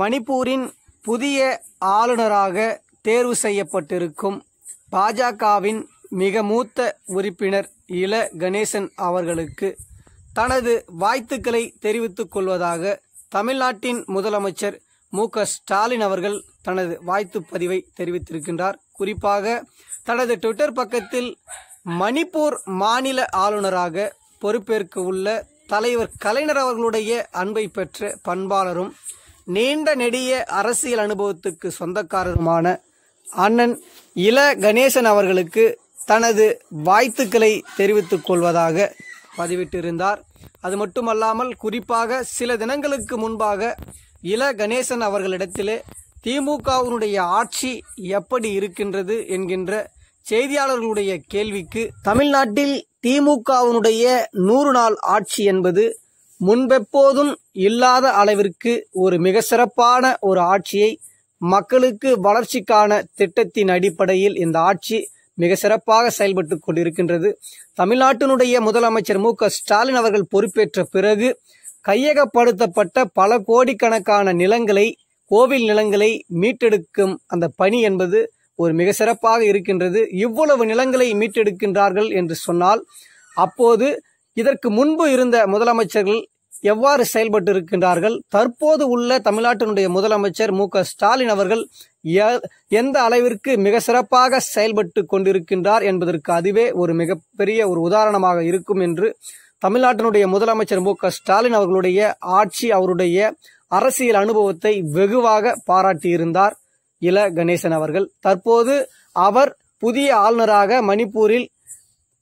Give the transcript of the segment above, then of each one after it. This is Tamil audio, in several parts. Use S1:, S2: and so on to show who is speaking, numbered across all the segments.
S1: மணிப்பூரின் புதிய ஆளுநராக தேர்வு செய்யப்பட்டிருக்கும் பாஜகவின் மிக மூத்த உறுப்பினர் இள கணேசன் அவர்களுக்கு தனது வாழ்த்துக்களை தெரிவித்துக் கொள்வதாக தமிழ்நாட்டின் முதலமைச்சர் மு ஸ்டாலின் அவர்கள் தனது வாழ்த்து பதிவை தெரிவித்திருக்கின்றார் குறிப்பாக தனது ட்விட்டர் பக்கத்தில் மணிப்பூர் மாநில ஆளுநராக பொறுப்பேற்க உள்ள தலைவர் கலைஞர் அவர்களுடைய அன்பை பெற்ற பண்பாளரும் நீண்ட நெடிய அரசியல் அனுபவத்துக்கு சொந்தக்காரருமான அண்ணன் இள கணேசன் அவர்களுக்கு தனது வாழ்த்துக்களை தெரிவித்துக் கொள்வதாக பதிவிட்டிருந்தார் அது மட்டுமல்லாமல் குறிப்பாக சில தினங்களுக்கு முன்பாக இள கணேசன் அவர்களிடத்திலே திமுகவினுடைய ஆட்சி எப்படி இருக்கின்றது என்கின்ற செய்தியாளர்களுடைய கேள்விக்கு தமிழ்நாட்டில் திமுகவினுடைய நூறு நாள் ஆட்சி என்பது முன்பெப்போதும் இல்லாத அளவிற்கு ஒரு மிக சிறப்பான ஒரு ஆட்சியை மக்களுக்கு வளர்ச்சிக்கான திட்டத்தின் அடிப்படையில் இந்த ஆட்சி மிக சிறப்பாக செயல்பட்டு கொண்டிருக்கின்றது தமிழ்நாட்டினுடைய முதலமைச்சர் மு ஸ்டாலின் அவர்கள் பொறுப்பேற்ற பிறகு கையகப்படுத்தப்பட்ட பல கோடிக்கணக்கான நிலங்களை கோவில் நிலங்களை மீட்டெடுக்கும் அந்த பணி என்பது ஒரு மிக சிறப்பாக இருக்கின்றது இவ்வளவு நிலங்களை மீட்டெடுக்கின்றார்கள் என்று சொன்னால் அப்போது இதற்கு முன்பு இருந்த முதலமைச்சர்கள் எவ்வாறு செயல்பட்டு இருக்கின்றார்கள் தற்போது உள்ள தமிழ்நாட்டினுடைய முதலமைச்சர் மு ஸ்டாலின் அவர்கள் எந்த அளவிற்கு மிக சிறப்பாக செயல்பட்டு கொண்டிருக்கின்றார் என்பதற்கு அதுவே ஒரு மிகப்பெரிய ஒரு உதாரணமாக இருக்கும் என்று தமிழ்நாட்டினுடைய முதலமைச்சர் மு ஸ்டாலின் அவர்களுடைய ஆட்சி அவருடைய அரசியல் அனுபவத்தை வெகுவாக பாராட்டியிருந்தார் இல கணேசன் அவர்கள் தற்போது அவர் புதிய ஆளுநராக மணிப்பூரில்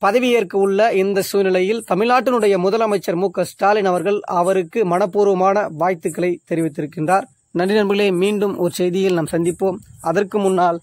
S1: பதவியேற்க உள்ள இந்த சூழ்நிலையில் தமிழ்நாட்டினுடைய முதலமைச்சர் மு ஸ்டாலின் அவர்கள் அவருக்கு மனப்பூர்வமான வாழ்த்துக்களை தெரிவித்திருக்கின்றார் நன்றி நண்பர்களே மீண்டும் ஒரு செய்தியில் நாம் சந்திப்போம் அதற்கு முன்னால்